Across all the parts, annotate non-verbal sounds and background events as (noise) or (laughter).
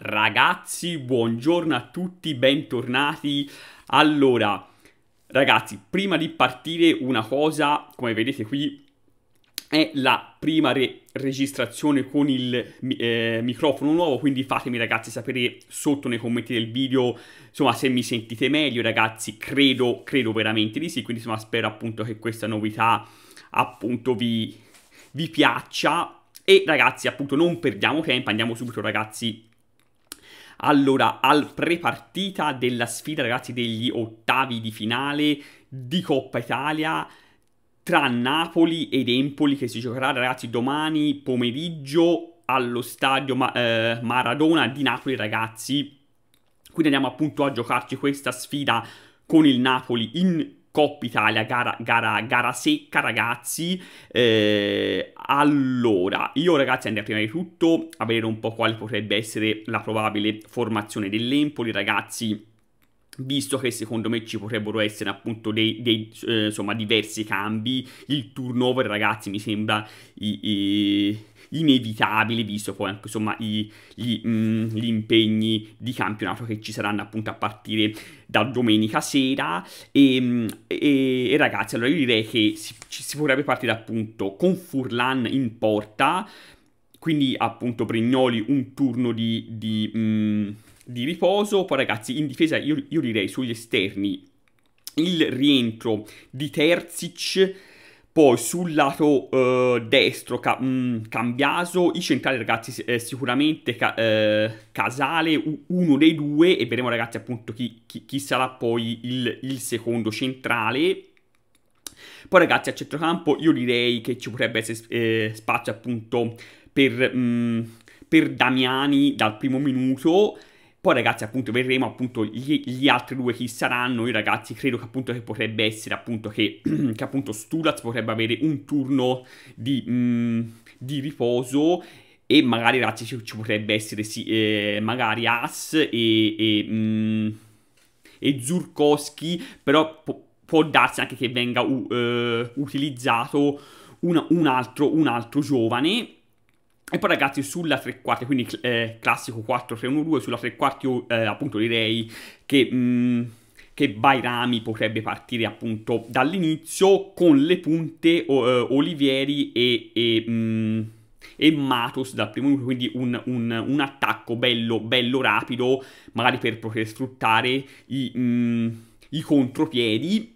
Ragazzi, buongiorno a tutti, bentornati. Allora, ragazzi, prima di partire una cosa, come vedete qui, è la prima re registrazione con il eh, microfono nuovo, quindi fatemi ragazzi sapere sotto nei commenti del video, insomma, se mi sentite meglio, ragazzi, credo, credo veramente di sì, quindi insomma, spero appunto che questa novità appunto vi, vi piaccia. E ragazzi, appunto, non perdiamo tempo, andiamo subito ragazzi allora, al prepartita della sfida, ragazzi, degli ottavi di finale di Coppa Italia tra Napoli ed Empoli che si giocherà, ragazzi, domani pomeriggio allo stadio Ma eh, Maradona di Napoli, ragazzi. Quindi andiamo appunto a giocarci questa sfida con il Napoli in Coppa Italia, gara, gara, gara secca ragazzi. Eh, allora, io ragazzi andrei prima di tutto a vedere un po' quale potrebbe essere la probabile formazione dell'Empoli ragazzi visto che secondo me ci potrebbero essere appunto dei, dei eh, insomma diversi cambi il turnover ragazzi mi sembra i, i inevitabile, visto poi anche insomma i, gli, mh, mm, gli, impegni di campionato che ci saranno appunto a partire da domenica sera. E, mm, e, e ragazzi, allora io direi che si, ci, si potrebbe partire appunto con Furlan in porta, quindi appunto Brignoli un turno di, di, mh, mm, di riposo, poi ragazzi in difesa io, io direi sugli esterni il rientro di Terzic poi sul lato uh, destro, ca- mh, mm, Cambiaso, i centrali ragazzi eh, sicuramente ca- eh, Casale, u- uno dei due, e vedremo ragazzi appunto chi, chi-, chi sarà poi il-, il secondo centrale. Poi ragazzi a centrocampo io direi che ci potrebbe essere eh, spazio appunto per, mh, mm, per Damiani dal primo minuto poi ragazzi appunto vedremo appunto gli, gli altri due chi saranno, io ragazzi credo che appunto che potrebbe essere appunto che, (clears throat) che appunto Stulaz potrebbe avere un turno di, mh, mm, di riposo e magari ragazzi ci, ci potrebbe essere sì, eh, magari As e, e, mh, mm, e Zurkowski, però po può darsi anche che venga uh, utilizzato una, un, altro, un altro giovane e poi ragazzi sulla tre quarti, quindi eh, classico 4-3-1-2, sulla tre quarti eh, appunto direi che... Mh, mm, che Bairami potrebbe partire appunto dall'inizio con le punte uh, Olivieri e, e, mm, e, Matos dal primo minuto, quindi un, un, un, attacco bello, bello rapido, magari per poter sfruttare i, mm, i contropiedi.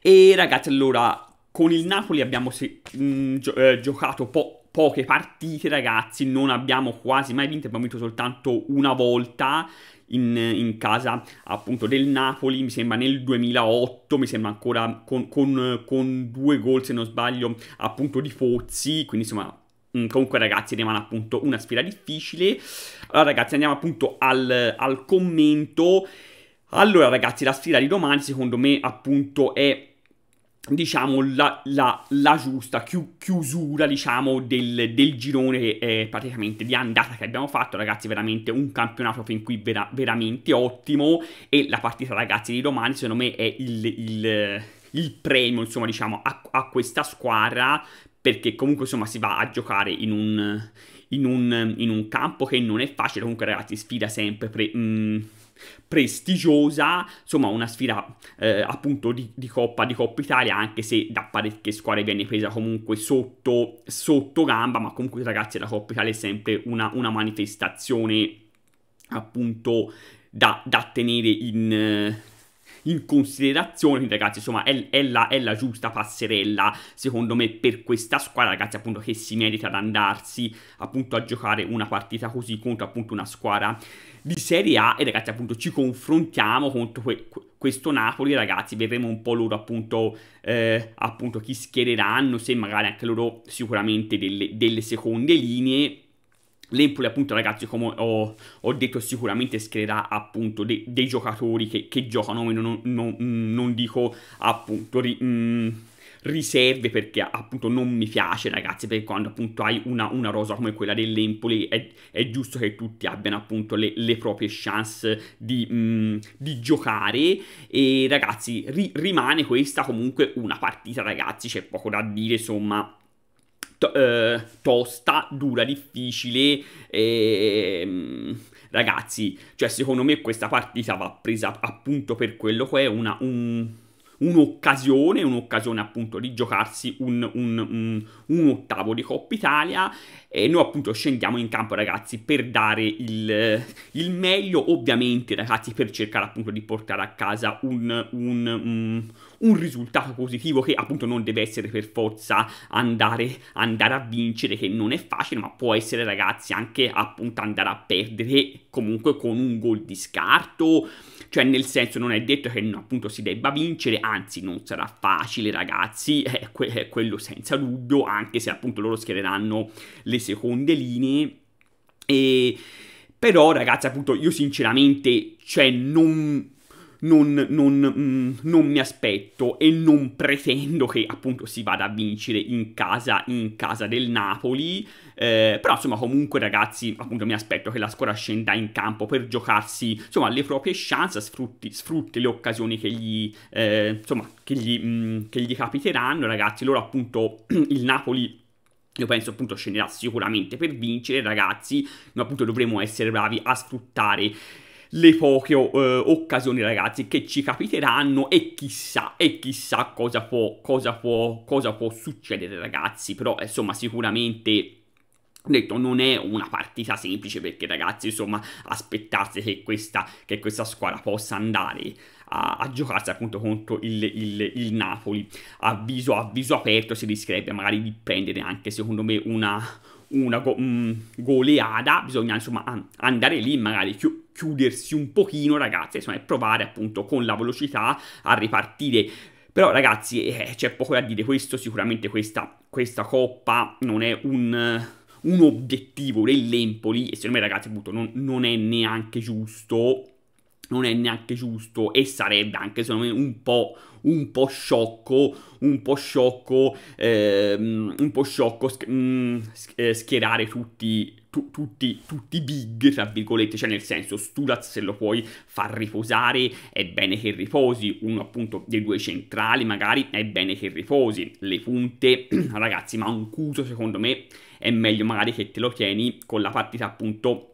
E ragazzi, allora con il Napoli abbiamo se, mh, mm, gio eh, giocato po poche partite, ragazzi, non abbiamo quasi mai vinto, abbiamo vinto soltanto una volta in, in casa appunto del Napoli, mi sembra nel 2008, mi sembra ancora con, con, con due gol se non sbaglio appunto di Pozzi, quindi insomma mm, Comunque ragazzi rimane appunto una sfida difficile Allora ragazzi andiamo appunto al, al commento Allora ragazzi la sfida di domani secondo me appunto è diciamo, la, la, la giusta chiusura, diciamo, del, del girone eh, praticamente di andata che abbiamo fatto, ragazzi, veramente un campionato fin qui vera, veramente ottimo e la partita, ragazzi, di domani, secondo me, è il, il, il premio, insomma, diciamo, a, a questa squadra perché comunque, insomma, si va a giocare in un... In un, in un campo che non è facile, comunque ragazzi sfida sempre pre, mh, mm, prestigiosa, insomma una sfida eh, appunto di, di, Coppa di Coppa Italia, anche se da parecchie squadre viene presa comunque sotto, sotto gamba, ma comunque ragazzi la Coppa Italia è sempre una, una manifestazione appunto da, da tenere in, eh, in considerazione, Quindi, ragazzi, insomma è, è, la, è la giusta passerella, secondo me, per questa squadra, ragazzi, appunto che si merita ad andarsi appunto a giocare una partita così contro appunto una squadra di Serie A e ragazzi appunto ci confrontiamo contro que questo Napoli ragazzi vedremo un po' loro appunto, eh, appunto chi schiereranno, se magari anche loro sicuramente delle, delle seconde linee L'Empoli appunto ragazzi come ho, ho detto sicuramente schiererà appunto de dei giocatori che, che giocano, non, non, non, dico appunto ri mm, riserve perché appunto non mi piace ragazzi perché quando appunto hai una, una rosa come quella dell'Empoli è, è, giusto che tutti abbiano appunto le, le proprie chance di, mm, di, giocare e ragazzi ri rimane questa comunque una partita ragazzi c'è poco da dire insomma to eh, tosta, dura, difficile. E, ehm, ragazzi, cioè secondo me questa partita va presa appunto per quello che è una, un un'occasione, un'occasione appunto di giocarsi un, un, un, un ottavo di Coppa Italia e noi appunto scendiamo in campo ragazzi per dare il, il meglio ovviamente ragazzi per cercare appunto di portare a casa un, un, mm, un risultato positivo che appunto non deve essere per forza andare, andare, a vincere che non è facile ma può essere ragazzi anche appunto andare a perdere comunque con un gol di scarto cioè nel senso non è detto che appunto si debba vincere anzi non sarà facile ragazzi, è, quello senza dubbio, anche se appunto loro schiereranno le seconde linee e... Però ragazzi appunto io sinceramente cioè non non, non, mh, mm, non, mi aspetto e non pretendo che appunto si vada a vincere in casa, in casa del Napoli, eh, però insomma comunque ragazzi appunto mi aspetto che la squadra scenda in campo per giocarsi insomma le proprie chance, sfrutti, sfrutti le occasioni che gli, eh, insomma, che gli, mh, mm, che gli capiteranno ragazzi, loro appunto (clears throat) il Napoli io penso appunto scenderà sicuramente per vincere ragazzi, ma appunto dovremo essere bravi a sfruttare le poche eh, occasioni ragazzi che ci capiteranno e chissà e chissà cosa può, cosa può, cosa può succedere ragazzi però eh, insomma sicuramente detto non è una partita semplice perché ragazzi insomma aspettarsi che questa, che questa squadra possa andare a, a, giocarsi appunto contro il, il, il Napoli a viso, a viso aperto si rischierebbe magari di prendere anche secondo me una, una go- mh, mm, goleada, bisogna insomma an- andare lì magari chi- chiudersi un pochino ragazzi, insomma e provare appunto con la velocità a ripartire. Però ragazzi eh, c'è poco da dire, questo sicuramente questa, questa coppa non è un un obiettivo dell'Empoli, e secondo me ragazzi appunto non, non, è neanche giusto non è neanche giusto e sarebbe anche secondo me un po', un po sciocco, un po' sciocco, ehm, un po' sciocco sch- mh, mm, eh, schierare tutti, tu, tutti, tutti big, tra virgolette, cioè nel senso Sturaz se lo puoi far riposare è bene che riposi, uno appunto dei due centrali magari è bene che riposi, le punte (clears throat) ragazzi ma un Cuso secondo me è meglio magari che te lo tieni con la partita appunto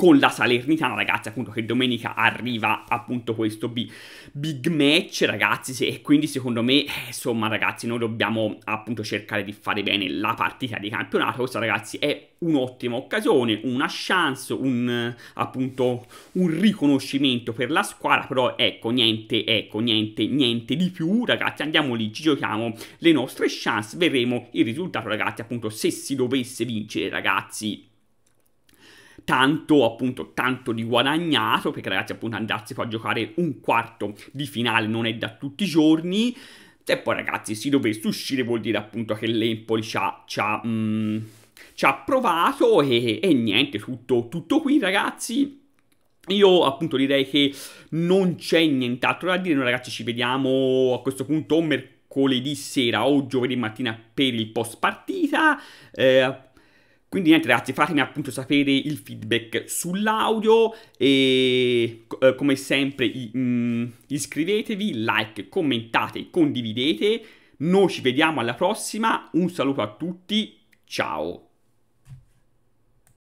con la Salernitana, ragazzi, appunto, che domenica arriva appunto questo big, big match, ragazzi, se, e quindi secondo me, eh, insomma, ragazzi, noi dobbiamo appunto cercare di fare bene la partita di campionato, questa, ragazzi, è un'ottima occasione, una chance, un appunto un riconoscimento per la squadra, però ecco, niente, ecco, niente, niente di più, ragazzi, andiamo lì, ci giochiamo le nostre chance, vedremo il risultato, ragazzi, appunto, se si dovesse vincere, ragazzi, tanto, appunto, tanto di guadagnato, perché ragazzi, appunto, andarsi poi a giocare un quarto di finale non è da tutti i giorni. E poi, ragazzi, si dovesse uscire vuol dire appunto che l'Empoli ci ha. Ci ha, mm, ci ha provato e, e niente, tutto, tutto qui ragazzi. Io appunto direi che non c'è nient'altro da dire, noi ragazzi ci vediamo a questo punto mercoledì sera o giovedì mattina per il post partita. Eh, quindi niente ragazzi, fatemi appunto sapere il feedback sull'audio e eh, come sempre i, mm, iscrivetevi, like, commentate, condividete. Noi ci vediamo alla prossima, un saluto a tutti, ciao!